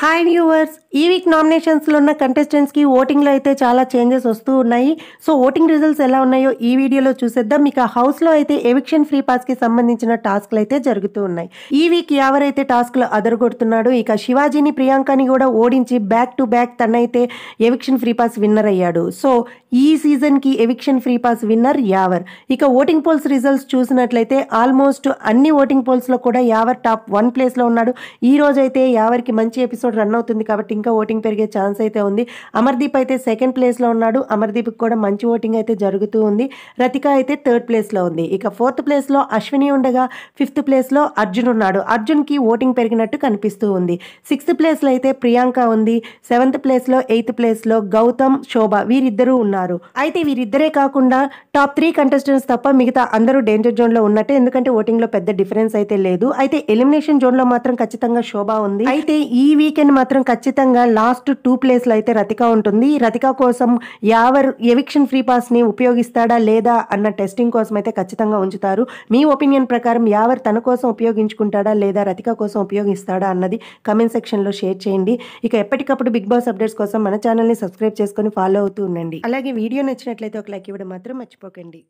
hi viewers ఈ week నామినేషన్స్లో ఉన్న కంటెస్టెంట్స్కి ఓటింగ్లో అయితే చాలా చేంజెస్ వస్తూ ఉన్నాయి సో ఓటింగ్ రిజల్ట్స్ ఎలా ఉన్నాయో ఈ వీడియోలో చూసేద్దాం మీకు ఆ హౌస్లో అయితే ఎవిక్షన్ ఫ్రీ పాస్కి సంబంధించిన టాస్క్లు అయితే జరుగుతూ ఉన్నాయి ఈ వీక్ ఎవరైతే టాస్క్లు అదరగొడుతున్నాడో ఇక శివాజీని ప్రియాంకని కూడా ఓడించి బ్యాక్ టు బ్యాక్ తనైతే ఎవిక్షన్ ఫ్రీ పాస్ విన్నర్ అయ్యాడు సో ఈ సీజన్కి eviction free pass winner Yawar ఇక ఓటింగ్ పోల్స్ రిజల్ట్స్ చూసినట్లయితే ఆల్మోస్ట్ అన్ని ఓటింగ్ పోల్స్లో కూడా యావర్ టాప్ వన్ ప్లేస్లో ఉన్నాడు ఈ రోజైతే యావర్కి మంచి ఎపిసోడ్ ఎపిసోడ్ రన్ అవుతుంది కాబట్టి ఇంకా ఓటింగ్ పెరిగే ఛాన్స్ అయితే ఉంది అమర్దీప్ అయితే సెకండ్ ప్లేస్లో ఉన్నాడు అమర్దీప్కి కూడా మంచి ఓటింగ్ అయితే జరుగుతూ ఉంది రతిక అయితే థర్డ్ ప్లేస్లో ఉంది ఇక ఫోర్త్ ప్లేస్లో అశ్విని ఉండగా ఫిఫ్త్ ప్లేస్లో అర్జున్ ఉన్నాడు అర్జున్కి ఓటింగ్ పెరిగినట్టు కనిపిస్తూ ఉంది సిక్స్త్ ప్లేస్లో అయితే ప్రియాంక ఉంది సెవెంత్ ప్లేస్లో ఎయిత్ ప్లేస్లో గౌతమ్ శోభ వీరిద్దరూ ఉన్నారు అయితే వీరిద్దరే కాకుండా టాప్ త్రీ కంటెస్టెంట్స్ తప్ప మిగతా అందరూ డేంజర్ జోన్లో ఉన్నట్టే ఎందుకంటే ఓటింగ్లో పెద్ద డిఫరెన్స్ అయితే లేదు అయితే ఎలిమినేషన్ జోన్లో మాత్రం ఖచ్చితంగా శోభ ఉంది అయితే ఈ వీక్ వీకెండ్ మాత్రం ఖచ్చితంగా లాస్ట్ టూ ప్లేస్లో అయితే రతిక ఉంటుంది రతిక కోసం ఎవరు ఎవిక్షన్ ఫ్రీ పాస్ని ఉపయోగిస్తాడా లేదా అన్న టెస్టింగ్ కోసం అయితే ఖచ్చితంగా ఉంచుతారు మీ ఒపీనియన్ ప్రకారం ఎవరు తన కోసం ఉపయోగించుకుంటాడా లేదా రతిక కోసం ఉపయోగిస్తాడా అన్నది కమెంట్ సెక్షన్లో షేర్ చేయండి ఇక ఎప్పటికప్పుడు బిగ్ బాస్ అప్డేట్స్ కోసం మన ఛానల్ని సబ్స్క్రైబ్ చేసుకొని ఫాలో అవుతూ ఉండండి అలాగే వీడియో నచ్చినట్లయితే ఒక లైక్ ఇవ్వడం మాత్రం మర్చిపోకండి